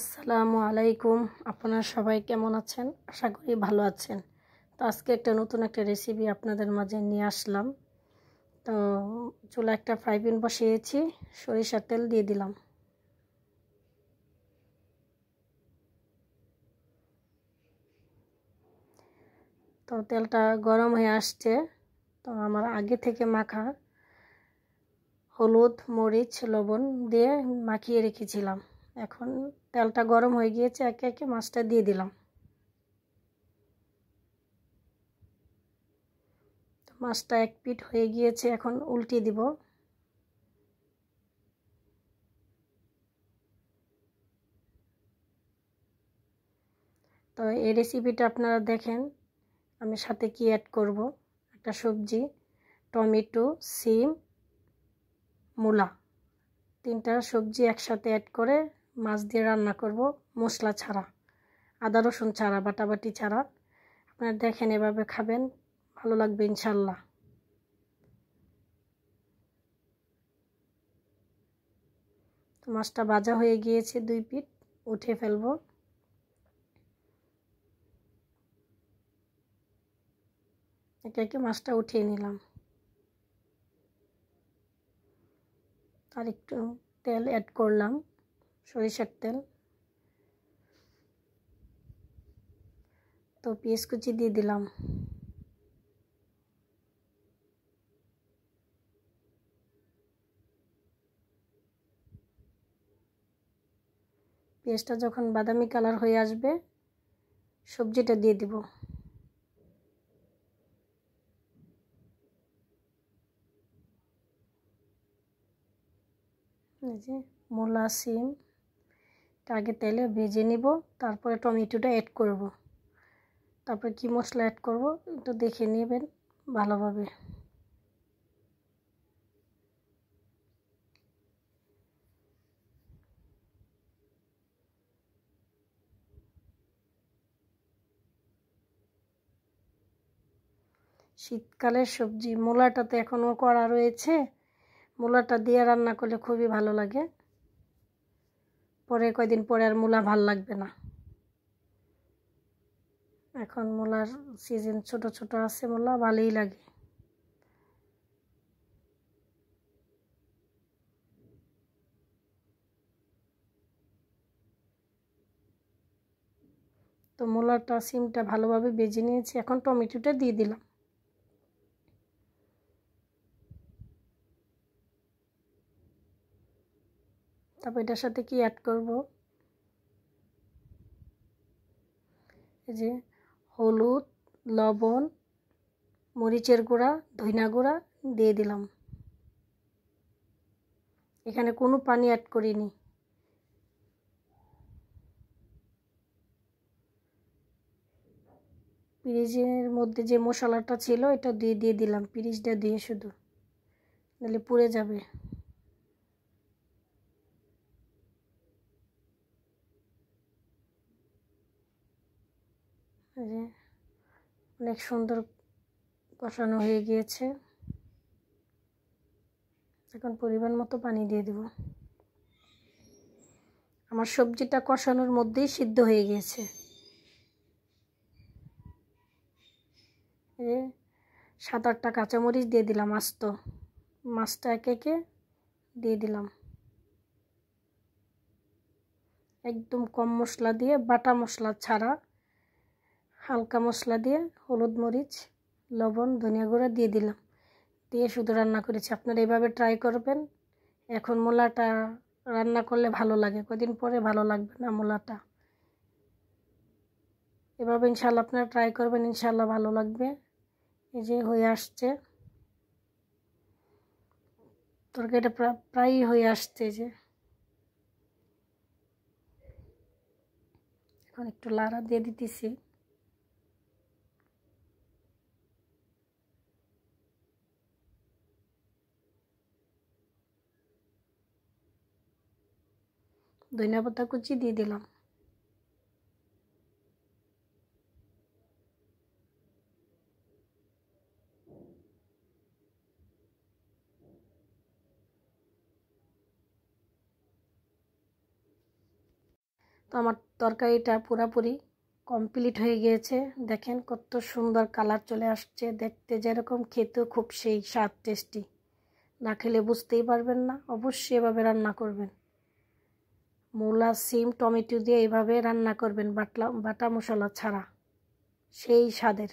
আসসালামু আলাইকুম আপনারা সবাই কেমন আছেন আশা করি ভালো আছেন তো আজকে একটা নতুন একটা রেসিপি আপনাদের মাঝে নিয়ে আসলাম তো চুলা একটা ফ্রাই প্যান বসিয়েছি সরিষার তেল দিয়ে দিলাম তো তেলটা গরম হয়ে আসছে তো আমার আগে থেকে মাখা হলুদ মরিচ লবণ দিয়ে মাখিয়ে রেখেছিলাম এখন তেলটা গরম হয়ে গিয়েছে একে একে মাছটা দিয়ে দিলাম মাছটা এক পিট হয়ে গিয়েছে এখন উল্টে দিব তো এই রেসিপিটা আপনারা দেখেন আমি সাথে কি অ্যাড করব একটা সবজি টমেটো সিম মূলা তিনটা সবজি একসাথে অ্যাড করে মাছ দিয়ে রান্না করব মশলা ছাড়া আদা রসুন ছাড়া বাটাবাটি ছাড়া আপনারা দেখেন এভাবে খাবেন ভালো লাগবে ইনশাল্লাহ তো মাছটা ভাজা হয়ে গিয়েছে দুই পিট উঠে ফেলব একে একে মাছটা উঠিয়ে নিলাম আর একটু তেল অ্যাড করলাম সরিষার তেল তো পেঁয়াজ কুচি দিয়ে দিলাম পেঁয়াজটা যখন বাদামি কালার হয়ে আসবে সবজিটা দিয়ে দিব মূলা সিম আগে তেলে ভেজে নিব তারপরে টমেটোটা অ্যাড করব তারপরে কি মশলা অ্যাড করব একটু দেখে নেবেন ভালোভাবে শীতকালের সবজি মূলাটা তো এখনও করা রয়েছে মূলাটা দিয়ে রান্না করলে খুবই ভালো লাগে পরে কয়দিন পরে আর মূলা ভাল লাগবে না এখন মূলার সিজন ছোট ছোট আছে মূলা ভালোই লাগে তো মূলাটা সিমটা ভালোভাবে বেজে নিয়েছি এখন টমেটোটা দিয়ে দিলাম তারপর এটার সাথে কি অ্যাড করব এই যে হলুদ লবণ মরিচের গুঁড়া ধইনা গুঁড়া দিয়ে দিলাম এখানে কোনো পানি অ্যাড করিনি পিরিজের মধ্যে যে মশলাটা ছিল এটা দিয়ে দিয়ে দিলাম পিরিজটা দিয়ে শুধু নাহলে পুড়ে যাবে যে অনেক সুন্দর কষানো হয়ে গিয়েছে এখন পরিমাণ মতো পানি দিয়ে দেব আমার সবজিটা কষানোর মধ্যেই সিদ্ধ হয়ে গিয়েছে সাত আটটা কাঁচামরিচ দিয়ে দিলাম আস্ত মাছটা একে একে দিয়ে দিলাম একদম কম মশলা দিয়ে বাটা মশলা ছাড়া হালকা মশলা দিয়ে হলুদ মরিচ লবণ ধনিয়া গুঁড়া দিয়ে দিলাম দিয়ে শুধু রান্না করেছি আপনারা এভাবে ট্রাই করবেন এখন মোলাটা রান্না করলে ভালো লাগে কদিন পরে ভালো লাগবে না মোলাটা এভাবে ইনশাল্লাহ আপনারা ট্রাই করবেন ইনশাল্লাহ ভালো লাগবে এই যে হয়ে আসছে তরকারিটা প্রায়ই হয়ে আসছে যে এখন একটু লাড়া দিয়ে দিতেছি ধনিয়া পাতা কুচি দিয়ে দিলাম তো আমার তরকারিটা পুরাপুরি কমপ্লিট হয়ে গিয়েছে দেখেন কত সুন্দর কালার চলে আসছে দেখতে যেরকম খেতে খুব সেই স্বাদ টেস্টি না খেলে বুঝতেই পারবেন না অবশ্যই এভাবে রান্না করবেন মূলা সিম টমেটো দিয়ে এভাবে রান্না করবেন বাটলা বাটা মশলা ছাড়া সেই স্বাদের